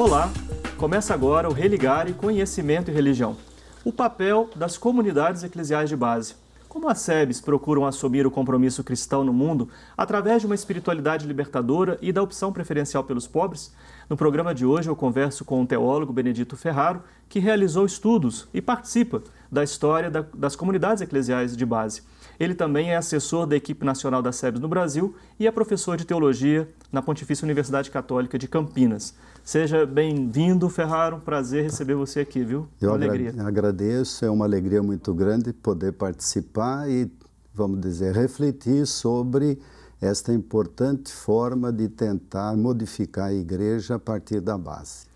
Olá, começa agora o Religare Conhecimento e Religião. O papel das comunidades eclesiais de base. Como as SEBs procuram assumir o compromisso cristão no mundo através de uma espiritualidade libertadora e da opção preferencial pelos pobres? No programa de hoje eu converso com o teólogo Benedito Ferraro, que realizou estudos e participa da história da, das comunidades eclesiais de base. Ele também é assessor da equipe nacional da SEBS no Brasil e é professor de teologia na Pontifícia Universidade Católica de Campinas. Seja bem-vindo, Ferraro. Prazer receber você aqui, viu? É eu alegria. agradeço, é uma alegria muito grande poder participar e, vamos dizer, refletir sobre esta importante forma de tentar modificar a igreja a partir da base.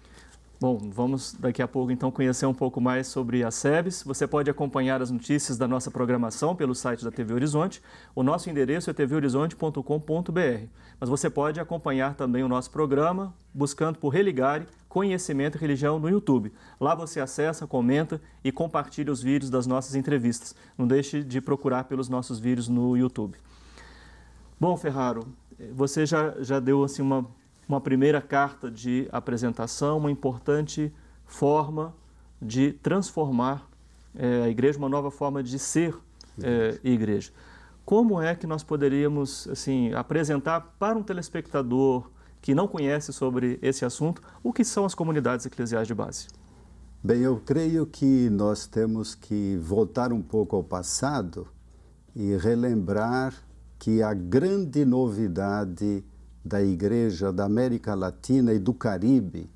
Bom, vamos daqui a pouco então conhecer um pouco mais sobre a SEBS. Você pode acompanhar as notícias da nossa programação pelo site da TV Horizonte. O nosso endereço é tvhorizonte.com.br. Mas você pode acompanhar também o nosso programa buscando por Religare Conhecimento e Religião no YouTube. Lá você acessa, comenta e compartilha os vídeos das nossas entrevistas. Não deixe de procurar pelos nossos vídeos no YouTube. Bom, Ferraro, eh, você já, já deu assim, uma, uma primeira carta de apresentação, uma importante forma de transformar é, a igreja, uma nova forma de ser é, igreja. Como é que nós poderíamos assim apresentar para um telespectador que não conhece sobre esse assunto o que são as comunidades eclesiais de base? Bem, eu creio que nós temos que voltar um pouco ao passado e relembrar que é a grande novidade da Igreja da América Latina e do Caribe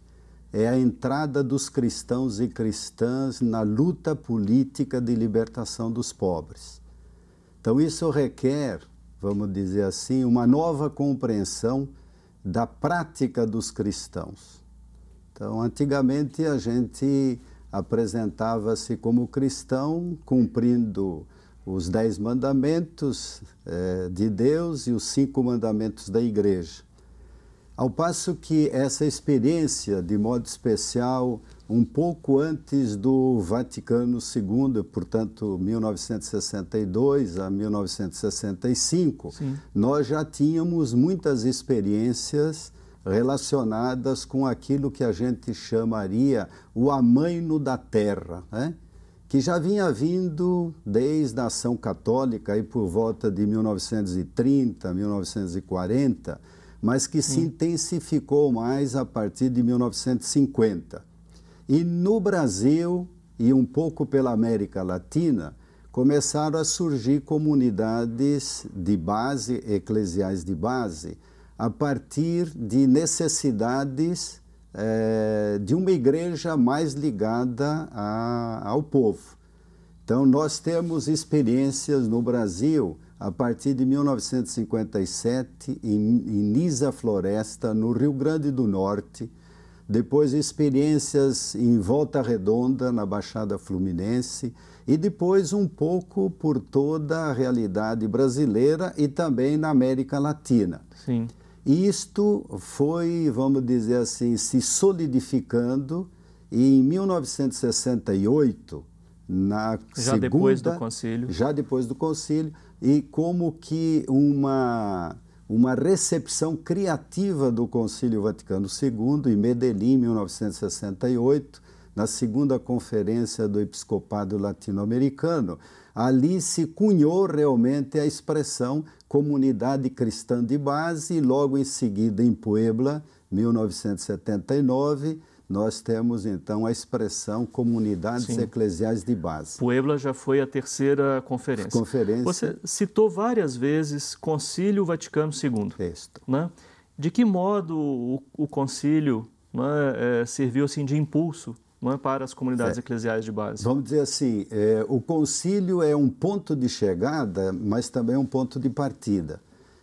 é a entrada dos cristãos e cristãs na luta política de libertação dos pobres. Então, isso requer, vamos dizer assim, uma nova compreensão da prática dos cristãos. Então, antigamente a gente apresentava-se como cristão, cumprindo os dez mandamentos eh, de Deus e os cinco mandamentos da igreja. Ao passo que essa experiência, de modo especial, um pouco antes do Vaticano II, portanto 1962 a 1965, Sim. nós já tínhamos muitas experiências relacionadas com aquilo que a gente chamaria o amanho da terra. Né? que já vinha vindo desde a ação católica e por volta de 1930, 1940, mas que se hum. intensificou mais a partir de 1950. E no Brasil e um pouco pela América Latina, começaram a surgir comunidades de base, eclesiais de base, a partir de necessidades é, de uma igreja mais ligada a, ao povo. Então, nós temos experiências no Brasil a partir de 1957 em, em Nisa Floresta, no Rio Grande do Norte, depois experiências em Volta Redonda, na Baixada Fluminense, e depois um pouco por toda a realidade brasileira e também na América Latina. Sim isto foi, vamos dizer assim, se solidificando e em 1968, na já segunda, depois do concílio, já depois do concílio, e como que uma uma recepção criativa do Concílio Vaticano II em Medellín, 1968, na segunda conferência do Episcopado Latino-Americano. Ali se cunhou realmente a expressão comunidade cristã de base, e logo em seguida, em Puebla, 1979 nós temos então a expressão comunidades Sim. eclesiais de base. Puebla já foi a terceira conferência. conferência. Você citou várias vezes Concílio Vaticano II. Né? De que modo o, o concílio né, é, serviu assim, de impulso não é para as comunidades é. eclesiais de base. Vamos dizer assim, é, o concílio é um ponto de chegada, mas também um ponto de partida.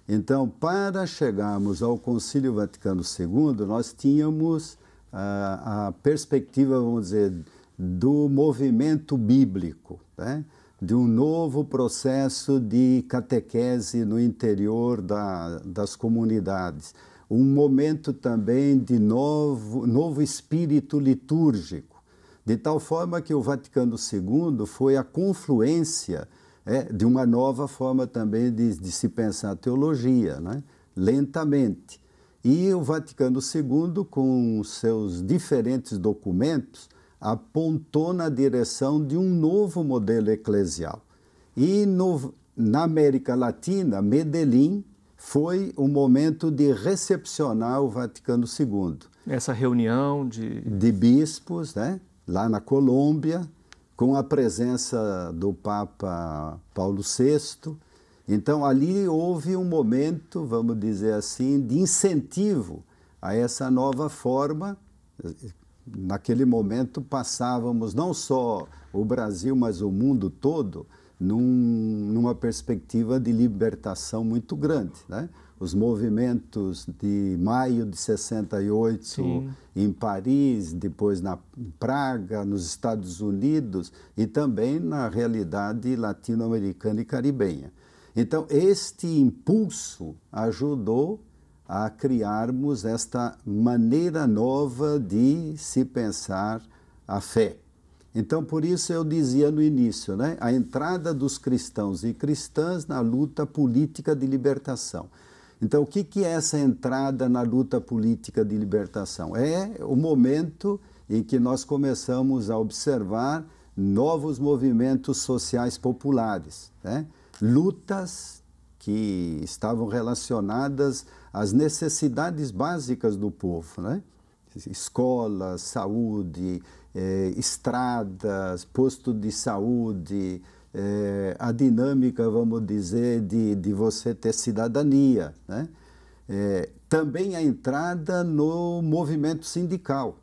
Então, para chegarmos ao Concílio Vaticano II, nós tínhamos a, ah, a perspectiva, vamos dizer, do movimento bíblico, né? de um novo processo de catequese no interior da, das comunidades um momento também de novo, novo espírito litúrgico, de tal forma que o Vaticano II foi a confluência é, de uma nova forma também de, de se pensar a teologia, né? lentamente. E o Vaticano II, com seus diferentes documentos, apontou na direção de um novo modelo eclesial. E no, na América Latina, Medellín foi o momento de recepcionar o Vaticano II. Essa reunião de. De bispos, né? Lá na Colômbia, com a presença do Papa Paulo VI. Então, ali houve um momento, vamos dizer assim, de incentivo a essa nova forma. Naquele momento, passávamos não só o Brasil, mas o mundo todo num uma perspectiva de libertação muito grande. Né? Os movimentos de maio de 68 Sim. em Paris, depois na Praga, nos Estados Unidos e também na realidade latino-americana e caribenha. Então, este impulso ajudou a criarmos esta maneira nova de se pensar a fé. Então, por isso eu dizia no início, né, a entrada dos cristãos e cristãs na luta política de libertação. Então, o que, que é essa entrada na luta política de libertação? É o momento em que nós começamos a observar novos movimentos sociais populares, né? lutas que estavam relacionadas às necessidades básicas do povo. Né? escolas, saúde, eh, estradas, posto de saúde, eh, a dinâmica, vamos dizer, de, de você ter cidadania. Né? Eh, também a entrada no movimento sindical.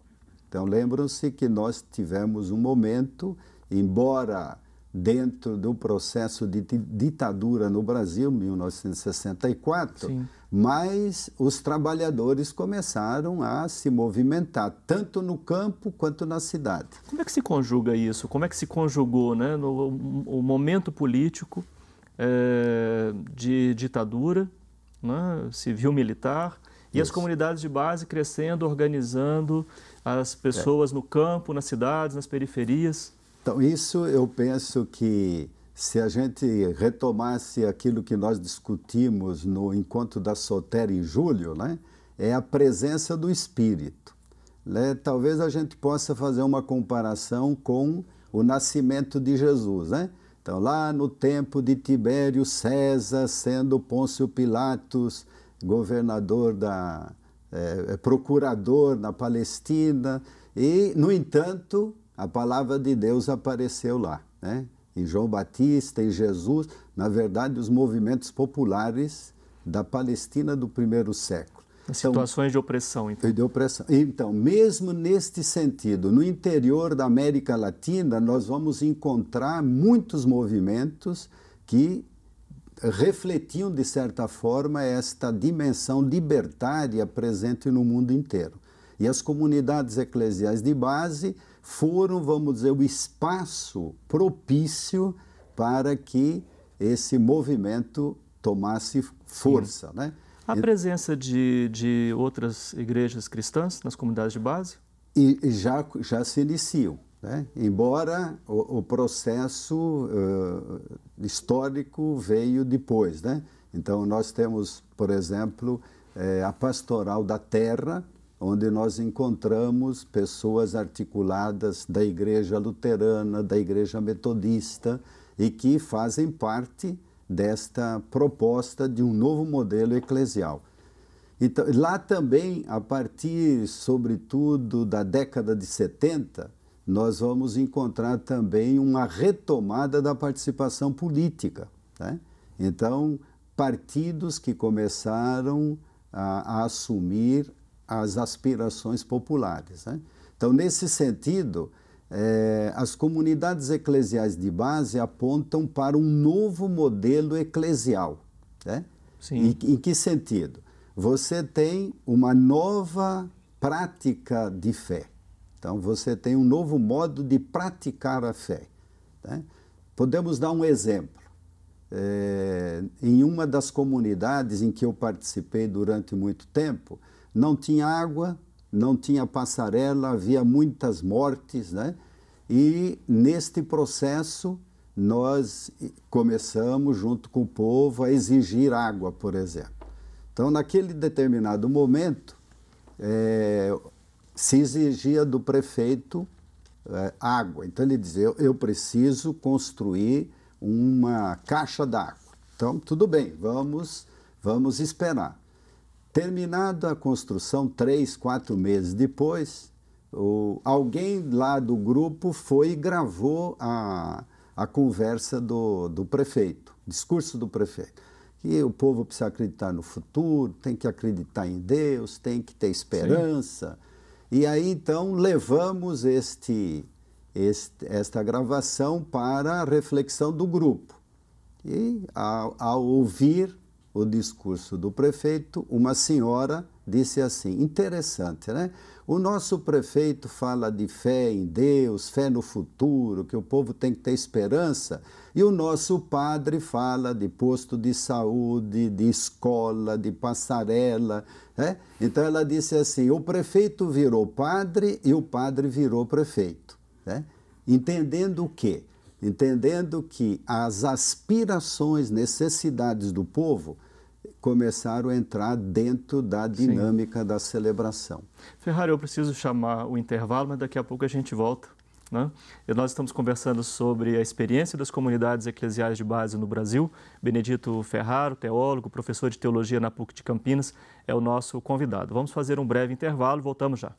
Então, lembram-se que nós tivemos um momento, embora dentro do processo de ditadura no Brasil, 1964, Sim. mas os trabalhadores começaram a se movimentar, tanto no campo quanto na cidade. Como é que se conjuga isso? Como é que se conjugou né, no, o momento político é, de ditadura né, civil-militar e isso. as comunidades de base crescendo, organizando as pessoas é. no campo, nas cidades, nas periferias? Então, isso eu penso que se a gente retomasse aquilo que nós discutimos no encontro da Sotera em julho, né, é a presença do Espírito. Né? Talvez a gente possa fazer uma comparação com o nascimento de Jesus. Né? Então, lá no tempo de Tibério César, sendo Pôncio Pilatos governador da. É, procurador na Palestina, e, no entanto, a palavra de Deus apareceu lá, né? Em João Batista, em Jesus, na verdade, os movimentos populares da Palestina do primeiro século. Então, situações de opressão, então. De opressão. Então, mesmo neste sentido, no interior da América Latina, nós vamos encontrar muitos movimentos que refletiam, de certa forma, esta dimensão libertária presente no mundo inteiro. E as comunidades eclesiais de base foram, vamos dizer, o espaço propício para que esse movimento tomasse força. Né? A presença de, de outras igrejas cristãs nas comunidades de base? E, e já, já se iniciam. Né? Embora o, o processo uh, histórico veio depois. Né? Então, nós temos, por exemplo, eh, a pastoral da terra, onde nós encontramos pessoas articuladas da Igreja Luterana, da Igreja Metodista e que fazem parte desta proposta de um novo modelo eclesial. Então, lá também, a partir, sobretudo, da década de 70, nós vamos encontrar também uma retomada da participação política. Né? Então, partidos que começaram a, a assumir às aspirações populares. Né? Então, nesse sentido, é, as comunidades eclesiais de base apontam para um novo modelo eclesial. Né? Sim. Em, em que sentido? Você tem uma nova prática de fé. Então, você tem um novo modo de praticar a fé. Né? Podemos dar um exemplo. É, em uma das comunidades em que eu participei durante muito tempo, não tinha água, não tinha passarela, havia muitas mortes, né? E neste processo nós começamos junto com o povo a exigir água, por exemplo. Então, naquele determinado momento, é, se exigia do prefeito é, água. Então ele dizia: eu, eu preciso construir uma caixa d'água. Então, tudo bem, vamos, vamos esperar. Terminada a construção, três, quatro meses depois, o, alguém lá do grupo foi e gravou a, a conversa do, do prefeito, discurso do prefeito. Que o povo precisa acreditar no futuro, tem que acreditar em Deus, tem que ter esperança. Sim. E aí então levamos este, este, esta gravação para a reflexão do grupo. E ao, ao ouvir o discurso do prefeito, uma senhora disse assim: interessante, né? O nosso prefeito fala de fé em Deus, fé no futuro, que o povo tem que ter esperança, e o nosso padre fala de posto de saúde, de escola, de passarela. Né? Então ela disse assim: o prefeito virou padre e o padre virou prefeito. Né? Entendendo o quê? entendendo que as aspirações, necessidades do povo começaram a entrar dentro da dinâmica Sim. da celebração. Ferrari, eu preciso chamar o intervalo, mas daqui a pouco a gente volta. Né? nós estamos conversando sobre a experiência das comunidades eclesiais de base no Brasil. Benedito Ferraro, teólogo, professor de teologia na PUC de Campinas, é o nosso convidado. Vamos fazer um breve intervalo, voltamos já.